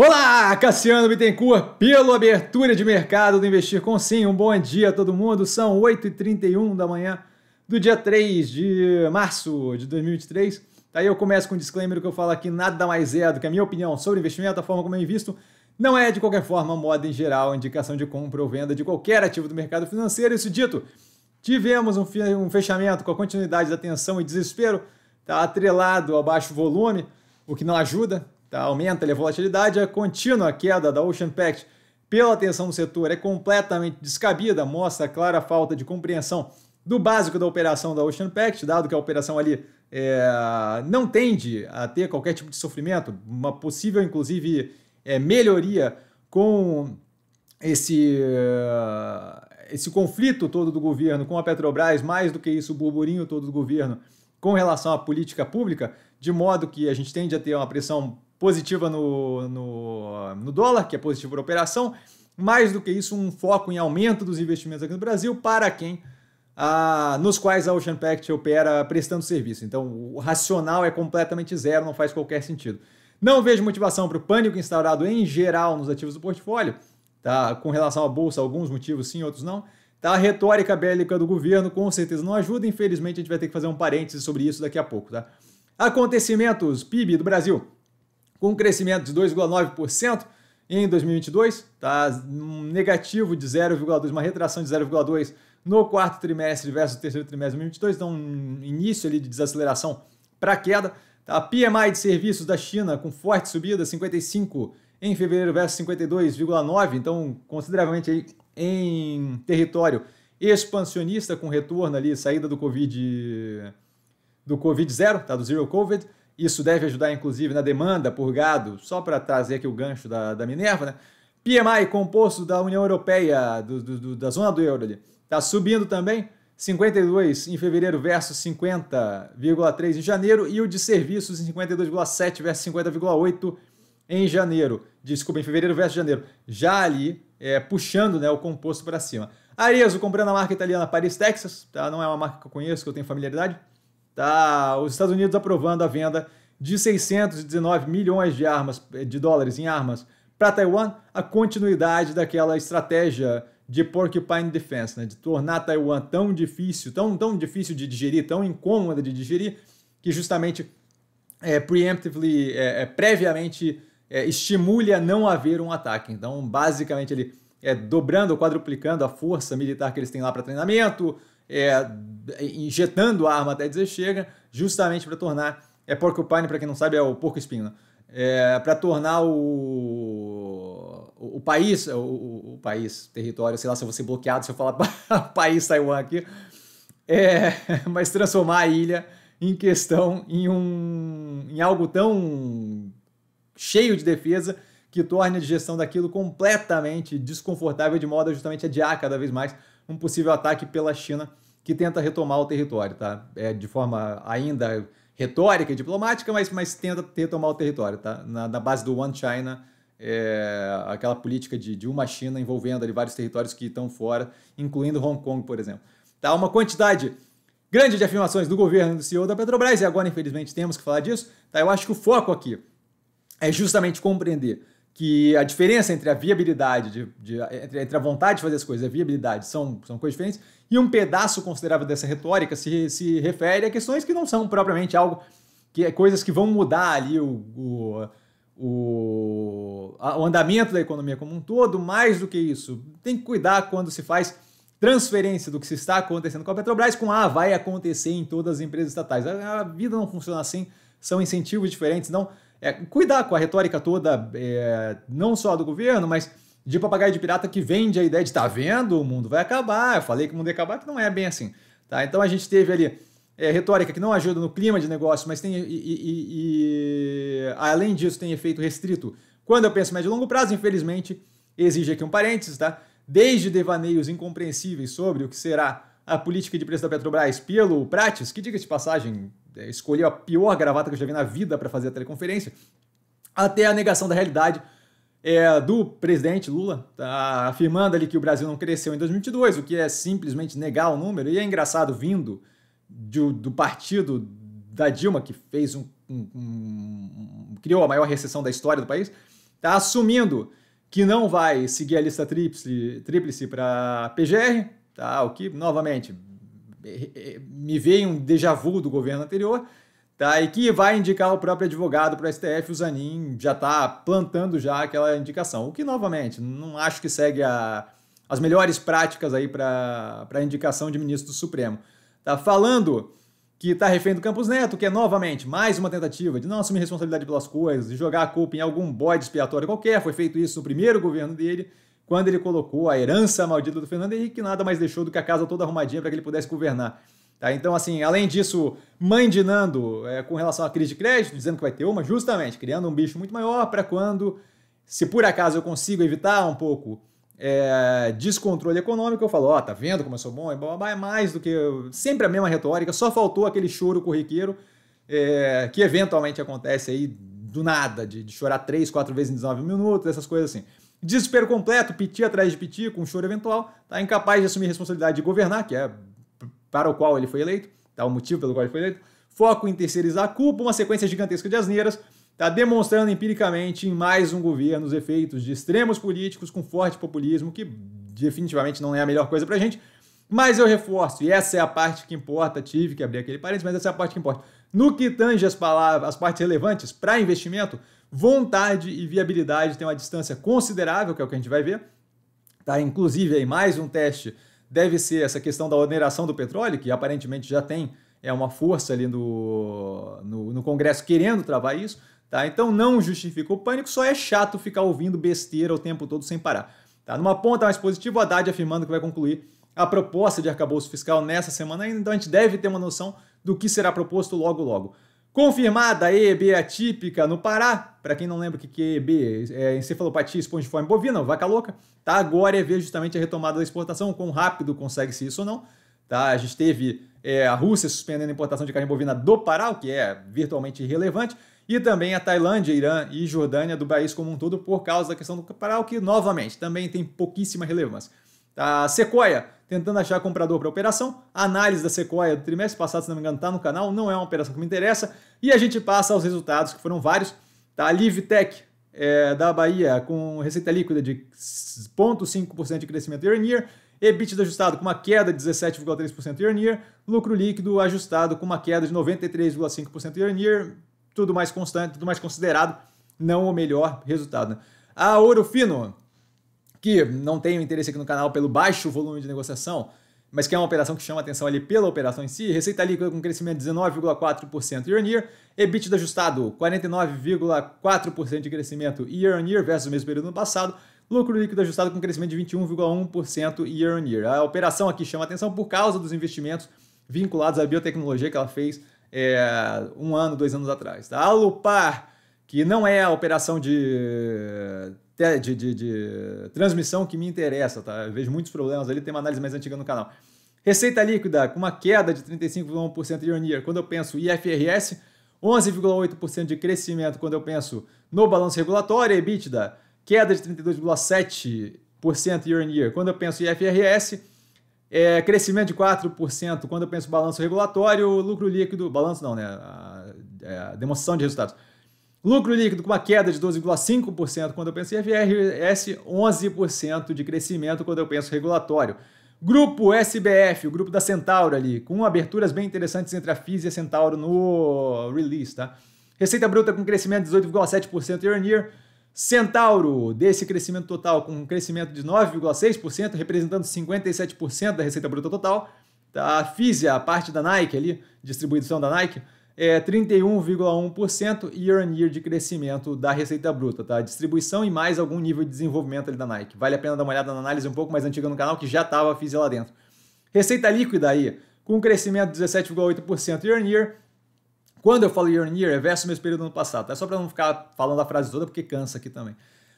Olá, Cassiano Bittencourt, pelo abertura de mercado do Investir com Sim. Um bom dia a todo mundo. São 8h31 da manhã do dia 3 de março de 2023. Aí eu começo com um disclaimer que eu falo aqui nada mais é do que a minha opinião sobre investimento, a forma como eu invisto. Não é, de qualquer forma, moda em geral, indicação de compra ou venda de qualquer ativo do mercado financeiro. Isso dito, tivemos um fechamento com a continuidade da tensão e desespero, tá atrelado a baixo volume, o que não ajuda, Tá, aumenta é é a volatilidade, a contínua queda da Ocean Pact pela atenção do setor é completamente descabida, mostra a clara falta de compreensão do básico da operação da Ocean Pact, dado que a operação ali é, não tende a ter qualquer tipo de sofrimento, uma possível, inclusive, é, melhoria com esse, é, esse conflito todo do governo com a Petrobras, mais do que isso, o burburinho todo do governo com relação à política pública, de modo que a gente tende a ter uma pressão positiva no, no, no dólar, que é positivo para a operação. Mais do que isso, um foco em aumento dos investimentos aqui no Brasil para quem ah, nos quais a Ocean Pact opera prestando serviço. Então, o racional é completamente zero, não faz qualquer sentido. Não vejo motivação para o pânico instaurado em geral nos ativos do portfólio, tá? com relação à bolsa, alguns motivos sim, outros não. Tá? A retórica bélica do governo com certeza não ajuda, infelizmente a gente vai ter que fazer um parêntese sobre isso daqui a pouco. Tá? Acontecimentos PIB do Brasil com um crescimento de 2,9% em 2022, tá um negativo de 0,2, uma retração de 0,2 no quarto trimestre versus o terceiro trimestre de 2022, então um início ali de desaceleração para queda. Tá? PMI de serviços da China com forte subida, 55 em fevereiro versus 52,9, então consideravelmente aí em território expansionista com retorno ali, saída do Covid do Covid zero, tá? do Zero Covid. Isso deve ajudar, inclusive, na demanda por gado, só para trazer aqui o gancho da, da Minerva, né? PMI, composto da União Europeia, do, do, do, da zona do euro ali, está subindo também, 52 em fevereiro versus 50,3 em janeiro, e o de serviços em 52,7 versus 50,8 em janeiro, desculpa, em fevereiro versus janeiro, já ali é, puxando né, o composto para cima. Arezzo comprando a marca italiana Paris, Texas, tá? não é uma marca que eu conheço, que eu tenho familiaridade, tá os Estados Unidos aprovando a venda de 619 milhões de armas eh, de dólares em armas para Taiwan, a continuidade daquela estratégia de porcupine defense, né, de tornar Taiwan tão difícil, tão, tão difícil de digerir, tão incômoda de digerir, que justamente é, preemptively, é, é, previamente é, estimule a não haver um ataque. Então, basicamente, ele é dobrando ou quadruplicando a força militar que eles têm lá para treinamento, é, injetando a arma até dizer chega, justamente para tornar. É porcupine, para quem não sabe, é o porco Espino. Né? É, para tornar o, o, o país, o, o, país, território, sei lá se eu vou ser bloqueado se eu falar país Taiwan aqui, é, mas transformar a ilha em questão em, um, em algo tão cheio de defesa que torne a digestão daquilo completamente desconfortável, de modo a justamente adiar cada vez mais um possível ataque pela China, que tenta retomar o território, tá? É, de forma ainda retórica e diplomática, mas, mas tenta retomar o território, tá? Na, na base do One China, é, aquela política de, de uma China envolvendo ali vários territórios que estão fora, incluindo Hong Kong, por exemplo. Tá? Uma quantidade grande de afirmações do governo do CEO da Petrobras, e agora, infelizmente, temos que falar disso. Tá? Eu acho que o foco aqui é justamente compreender que a diferença entre a viabilidade, de, de, entre, entre, a vontade de fazer as coisas e a viabilidade são, são coisas diferentes, e um pedaço considerável dessa retórica se, se refere a questões que não são propriamente algo, que é coisas que vão mudar ali o, o, o, a, o andamento da economia como um todo, mais do que isso. Tem que cuidar quando se faz transferência do que se está acontecendo com a Petrobras com ah, vai acontecer em todas as empresas estatais. A, a vida não funciona assim, são incentivos diferentes, não é, cuidar com a retórica toda, é, não só do governo, mas de papagaio de pirata que vende a ideia de tá vendo, o mundo vai acabar, eu falei que o mundo ia acabar, que não é bem assim. Tá? Então a gente teve ali é, retórica que não ajuda no clima de negócio, mas tem. E, e, e, além disso, tem efeito restrito. Quando eu penso médio e longo prazo, infelizmente, exige aqui um parênteses, tá? Desde devaneios incompreensíveis sobre o que será a política de preço da Petrobras pelo Prates, que diga de passagem, é, escolheu a pior gravata que eu já vi na vida para fazer a teleconferência, até a negação da realidade é, do presidente Lula, tá afirmando ali que o Brasil não cresceu em 2022, o que é simplesmente negar o número, e é engraçado vindo do, do partido da Dilma, que fez um, um, um, criou a maior recessão da história do país, tá assumindo que não vai seguir a lista tríplice, tríplice para PGR, tá? o que, novamente, é, é, me veio um déjà vu do governo anterior, tá? e que vai indicar o próprio advogado para o STF, o Zanin já está plantando já aquela indicação. O que, novamente, não acho que segue a, as melhores práticas aí para a indicação de ministro do Supremo. Tá falando que está refém do Campos Neto, que é novamente mais uma tentativa de não assumir responsabilidade pelas coisas, de jogar a culpa em algum bode expiatório qualquer, foi feito isso no primeiro governo dele quando ele colocou a herança maldita do Fernando Henrique, nada mais deixou do que a casa toda arrumadinha para que ele pudesse governar. Tá? Então, assim, além disso, mãe de Nando é, com relação à crise de crédito, dizendo que vai ter uma, justamente, criando um bicho muito maior para quando, se por acaso eu consigo evitar um pouco é, descontrole econômico, eu falo, ó, oh, tá vendo como eu sou bom? É mais do que eu, sempre a mesma retórica, só faltou aquele choro corriqueiro é, que eventualmente acontece aí do nada, de, de chorar três, quatro vezes em 19 minutos, essas coisas assim. Desespero completo, piti atrás de piti, com choro eventual, tá incapaz de assumir responsabilidade de governar, que é para o qual ele foi eleito, tá o motivo pelo qual ele foi eleito. Foco em terceirizar a culpa, uma sequência gigantesca de asneiras, tá demonstrando empiricamente em mais um governo os efeitos de extremos políticos com forte populismo, que definitivamente não é a melhor coisa pra gente. Mas eu reforço, e essa é a parte que importa, tive que abrir aquele parênteses, mas essa é a parte que importa. No que tange as palavras, as partes relevantes para investimento, Vontade e viabilidade têm uma distância considerável, que é o que a gente vai ver. Tá? Inclusive, aí, mais um teste deve ser essa questão da oneração do petróleo, que aparentemente já tem é uma força ali no, no, no Congresso querendo travar isso. Tá? Então não justifica o pânico, só é chato ficar ouvindo besteira o tempo todo sem parar. Tá? Numa ponta mais positiva, o Haddad afirmando que vai concluir a proposta de arcabouço fiscal nessa semana ainda, então a gente deve ter uma noção do que será proposto logo logo. Confirmada a EEB atípica no Pará, para quem não lembra o que, que é EEB é encefalopatia espongiforme bovina, vaca louca, tá? agora é ver justamente a retomada da exportação, quão rápido consegue-se isso ou não. Tá? A gente teve é, a Rússia suspendendo a importação de carne bovina do Pará, o que é virtualmente irrelevante, e também a Tailândia, Irã e Jordânia do país como um todo por causa da questão do Pará, o que novamente também tem pouquíssima relevância. Tá? sequoia tentando achar comprador para operação. A análise da Sequoia do trimestre passado, se não me engano, está no canal, não é uma operação que me interessa. E a gente passa aos resultados, que foram vários. Tá? A Livtech é, da Bahia com receita líquida de 0,5% de crescimento year on year. EBITDA ajustado com uma queda de 17,3% year on year, lucro líquido ajustado com uma queda de 93,5% year on year, tudo mais constante, tudo mais considerado, não o melhor resultado. Né? A Ouro Fino que não tem interesse aqui no canal pelo baixo volume de negociação, mas que é uma operação que chama atenção ali pela operação em si, receita líquida com crescimento de 19,4% year-on-year, EBITDA ajustado 49,4% de crescimento year-on-year versus o mesmo período no passado, lucro líquido ajustado com crescimento de 21,1% year-on-year. A operação aqui chama atenção por causa dos investimentos vinculados à biotecnologia que ela fez é, um ano, dois anos atrás. Tá? A Lupar, que não é a operação de de, de, de, transmissão que me interessa, tá? Eu vejo muitos problemas ali, tem uma análise mais antiga no canal. Receita líquida com uma queda de 35,1% year on year. Quando eu penso IFRS, 11,8% de crescimento quando eu penso no balanço regulatório, EBITDA, queda de 32,7% year on year. Quando eu penso IFRS, é, crescimento de 4% quando eu penso balanço regulatório, lucro líquido, balanço não, né? A, é, a demonstração de resultados Lucro líquido com uma queda de 12,5% quando eu penso em FRS, 11% de crescimento quando eu penso regulatório. Grupo SBF, o grupo da Centauro ali, com aberturas bem interessantes entre a FIS e a Centauro no release, tá? Receita bruta com crescimento de 18,7% year on year. Centauro, desse crescimento total, com um crescimento de 9,6%, representando 57% da receita bruta total. Tá? A Fisia, a parte da Nike ali, distribuição da Nike, é, 31,1% year on year de crescimento da receita bruta, tá? Distribuição e mais algum nível de desenvolvimento ali da Nike. Vale a pena dar uma olhada na análise um pouco mais antiga no canal, que já estava fiz lá dentro. Receita líquida aí, com um crescimento de 17,8% year on year. Quando eu falo year on year, é verso o mesmo período do ano passado, tá? Só para não ficar falando a frase toda, porque cansa aqui também.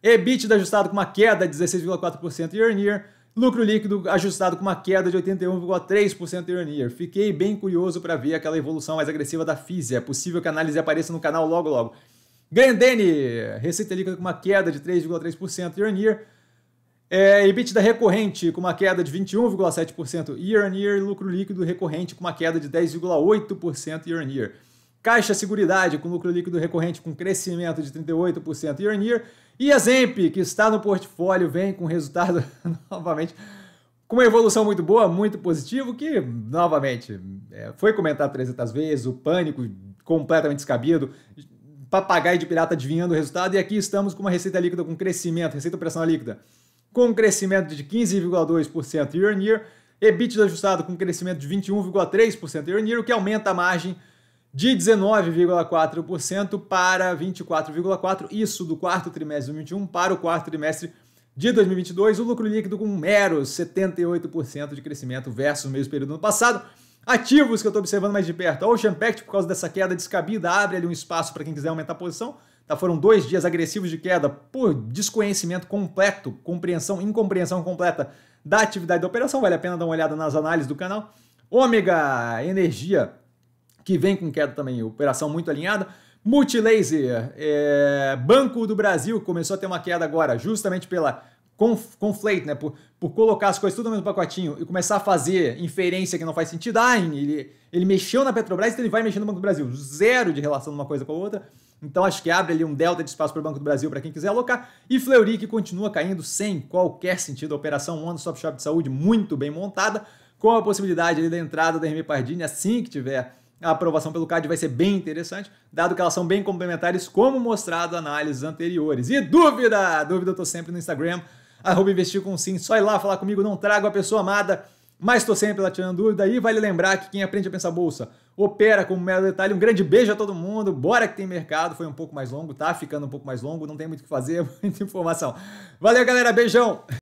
EBITDA ajustado com uma queda de 16,4% year on year Lucro líquido ajustado com uma queda de 81,3% year on year. Fiquei bem curioso para ver aquela evolução mais agressiva da Físia. É possível que a análise apareça no canal logo logo. Grandene, receita líquida com uma queda de 3,3% year on year. É, EBITDA recorrente com uma queda de 21,7% year on year. Lucro líquido recorrente com uma queda de 10,8% year on year. Caixa Seguridade, com lucro líquido recorrente com crescimento de 38% year on year. E a Zemp, que está no portfólio, vem com resultado novamente com uma evolução muito boa, muito positivo, que, novamente, é, foi comentado 300 vezes, o pânico completamente descabido, papagaio de pirata adivinhando o resultado, e aqui estamos com uma receita líquida com crescimento, receita operacional líquida, com um crescimento de 15,2% year on year, EBITDA ajustado com crescimento de 21,3% year on year, o que aumenta a margem de 19,4% para 24,4%, isso do quarto trimestre de 2021 para o quarto trimestre de 2022, o lucro líquido com meros 78% de crescimento versus o mesmo período do ano passado. Ativos que eu estou observando mais de perto, a Ocean Pact, por causa dessa queda descabida, abre ali um espaço para quem quiser aumentar a posição. Tá, foram dois dias agressivos de queda por desconhecimento completo, compreensão, incompreensão completa da atividade da operação. Vale a pena dar uma olhada nas análises do canal. Ômega Energia que vem com queda também, operação muito alinhada. Multilaser, é, Banco do Brasil começou a ter uma queda agora, justamente pela conflate, né? Por, por colocar as coisas tudo no mesmo pacotinho e começar a fazer inferência que não faz sentido. Ah, ele, ele mexeu na Petrobras, então ele vai mexer no Banco do Brasil. Zero de relação de uma coisa com a outra. Então acho que abre ali um delta de espaço para o Banco do Brasil para quem quiser alocar. E Fleury que continua caindo sem qualquer sentido. A operação One Stop Shop de saúde muito bem montada, com a possibilidade ali da entrada da Remy Pardini assim que tiver a aprovação pelo CAD vai ser bem interessante, dado que elas são bem complementares, como mostrado análises anteriores. E dúvida! Dúvida eu tô sempre no Instagram, arroba investir com sim, só ir lá falar comigo, não trago a pessoa amada, mas estou sempre lá tirando dúvida. E vale lembrar que quem aprende a pensar bolsa opera um mero detalhe. Um grande beijo a todo mundo. Bora que tem mercado. Foi um pouco mais longo, tá ficando um pouco mais longo. Não tem muito o que fazer, muita informação. Valeu, galera. Beijão.